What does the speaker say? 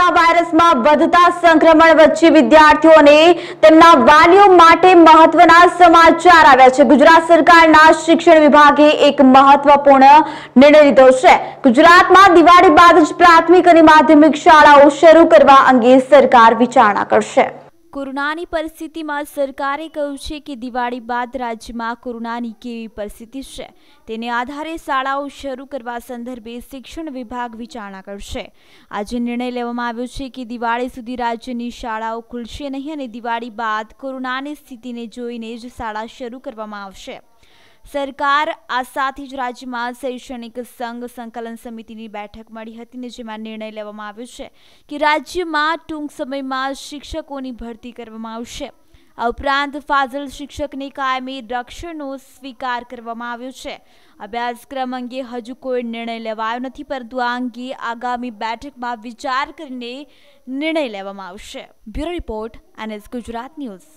corona વાયરસમાં વધતા સંક્રમણ વચ્ચે વિદ્યાર્થીઓ તેમના વાલીઓ માટે મહત્વના સમાચાર આવ્યા છે ગુજરાત સરકારના શિક્ષણ વિભાગે એક મહત્વપૂર્ણ નિર્ણય લીધો છે ગુજરાતમાં દિવાળી બાદ જ પ્રાથમિક અને માધ્યમિક શાળાઓ શરૂ કરવા અંગે સરકાર વિચારણા કરશે કોરોનાની પરિસ્થિતિમાં સરકારે કહ્યું છે કે દિવાળી બાદ રાજ્યમાં કોરોનાની કેવી પરિસ્થિતિ છે તેને આધારે શાળાઓ શરૂ કરવા સંદર્ભે શિક્ષણ વિભાગ વિચારણા કરશે આજે નિર્ણય લેવામાં આવ્યો છે કે દિવાળી સુધી રાજ્યની શાળાઓ ખુલશે નહીં અને દિવાળી બાદ કોરોનાની સ્થિતિને જોઈને જ શાળા શરૂ કરવામાં આવશે સરકાર આ સાથે જ રાજ્યમાં શૈક્ષણિક સંઘ સંકલન સમિતિની બેઠક મળી હતી ને જેમાં નિર્ણય લેવામાં આવ્યો છે કે રાજ્યમાં ટૂંક સમયમાં શિક્ષકોની ભરતી કરવામાં આવશે આ ઉપરાંત ફાજલ શિક્ષકને કાયમી રક્ષણનો સ્વીકાર કરવામાં આવ્યો છે અભ્યાસક્રમ અંગે હજુ કોઈ નિર્ણય લેવાયો નથી પરંતુ આ અંગે આગામી બેઠકમાં વિચાર કરીને નિર્ણય લેવામાં આવશે bureau report NS Gujarat news